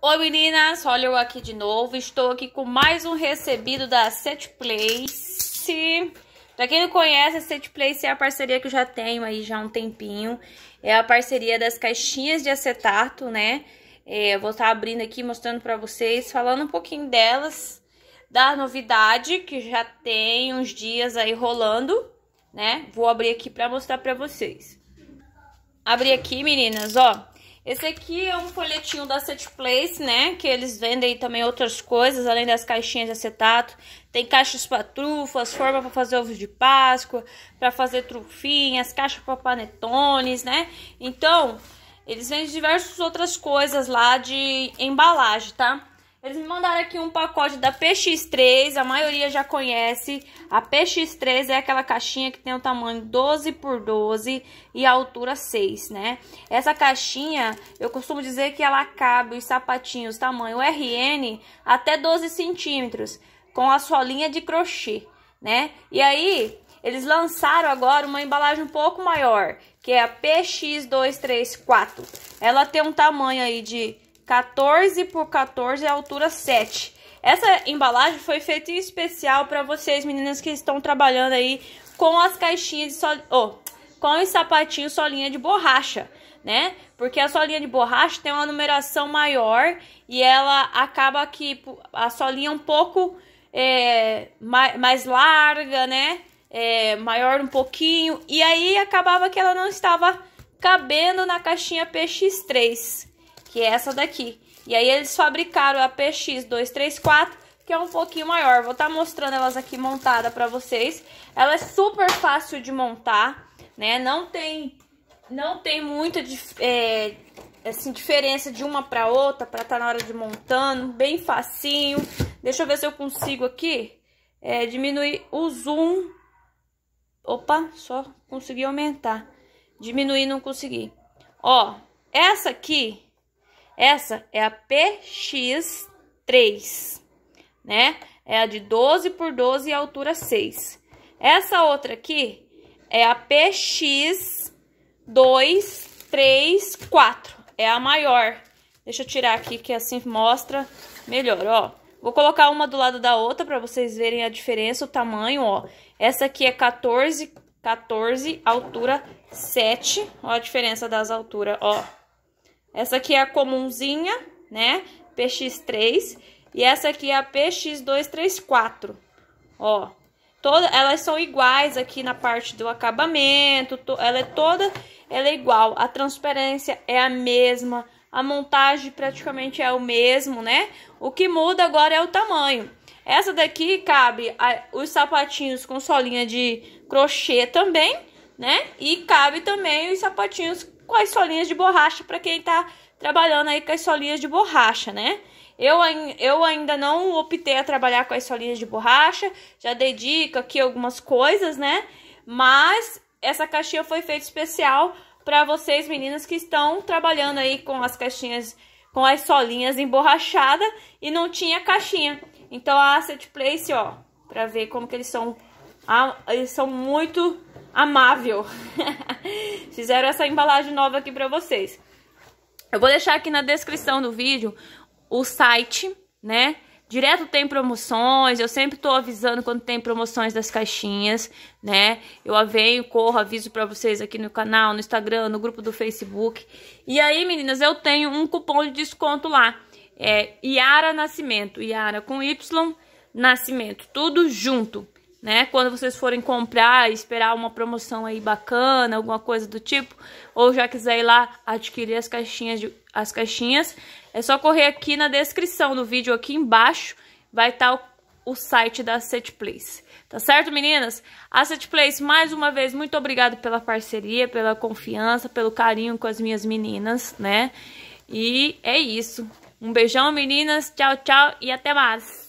Oi meninas, olha eu aqui de novo, estou aqui com mais um recebido da Set Place. Pra quem não conhece, a Set Place é a parceria que eu já tenho aí já há um tempinho. É a parceria das caixinhas de acetato, né? É, eu vou estar tá abrindo aqui, mostrando pra vocês, falando um pouquinho delas, da novidade que já tem uns dias aí rolando, né? Vou abrir aqui pra mostrar pra vocês. Abri aqui, meninas, ó. Esse aqui é um folhetinho da Set Place, né? Que eles vendem também outras coisas, além das caixinhas de acetato. Tem caixas para trufas, forma para fazer ovos de Páscoa, para fazer trufinhas, caixa para panetones, né? Então, eles vendem diversas outras coisas lá de embalagem, tá? Eles me mandaram aqui um pacote da PX3, a maioria já conhece. A PX3 é aquela caixinha que tem o tamanho 12 por 12 e a altura 6, né? Essa caixinha, eu costumo dizer que ela cabe os sapatinhos tamanho RN até 12 centímetros, com a solinha de crochê, né? E aí, eles lançaram agora uma embalagem um pouco maior, que é a PX234. Ela tem um tamanho aí de 14 por 14 é altura 7. Essa embalagem foi feita em especial para vocês, meninas que estão trabalhando aí com as caixinhas de sol... Oh, com os sapatinhos solinha de borracha, né? Porque a solinha de borracha tem uma numeração maior e ela acaba que a solinha um pouco é, mais larga, né? É, maior um pouquinho. E aí acabava que ela não estava cabendo na caixinha PX3 que é essa daqui. E aí eles fabricaram a PX234, que é um pouquinho maior. Vou estar tá mostrando elas aqui montada para vocês. Ela é super fácil de montar, né? Não tem, não tem muita é, assim, diferença de uma para outra para estar tá na hora de montando. Bem facinho. Deixa eu ver se eu consigo aqui é, diminuir o zoom. Opa, só consegui aumentar. Diminuir não consegui. Ó, essa aqui essa é a PX3, né? É a de 12 por 12 e altura 6. Essa outra aqui é a PX234, é a maior. Deixa eu tirar aqui que assim mostra melhor, ó. Vou colocar uma do lado da outra para vocês verem a diferença, o tamanho, ó. Essa aqui é 14, 14, altura 7. Ó a diferença das alturas, ó. Essa aqui é a comunzinha, né? PX3. E essa aqui é a PX234. Ó. Toda, elas são iguais aqui na parte do acabamento. To, ela é toda ela é igual. A transparência é a mesma. A montagem praticamente é o mesmo, né? O que muda agora é o tamanho. Essa daqui cabe a, os sapatinhos com solinha de crochê também, né? E cabe também os sapatinhos com as solinhas de borracha para quem está trabalhando aí com as solinhas de borracha, né? Eu, eu ainda não optei a trabalhar com as solinhas de borracha, já dedico aqui algumas coisas, né? Mas essa caixinha foi feita especial para vocês meninas que estão trabalhando aí com as caixinhas, com as solinhas emborrachadas e não tinha caixinha. Então a Asset Place, ó, para ver como que eles são ah, eles são muito amável. Fizeram essa embalagem nova aqui pra vocês. Eu vou deixar aqui na descrição do vídeo o site, né? Direto tem promoções, eu sempre tô avisando quando tem promoções das caixinhas, né? Eu venho, corro, aviso pra vocês aqui no canal, no Instagram, no grupo do Facebook. E aí, meninas, eu tenho um cupom de desconto lá. É Iara Nascimento, Iara com Y, Nascimento, tudo junto né? Quando vocês forem comprar, esperar uma promoção aí bacana, alguma coisa do tipo, ou já quiser ir lá adquirir as caixinhas, de, as caixinhas, é só correr aqui na descrição do vídeo aqui embaixo, vai estar tá o, o, site da Set Place. Tá certo, meninas? A Set Place, mais uma vez, muito obrigado pela parceria, pela confiança, pelo carinho com as minhas meninas, né? E é isso. Um beijão, meninas. Tchau, tchau e até mais.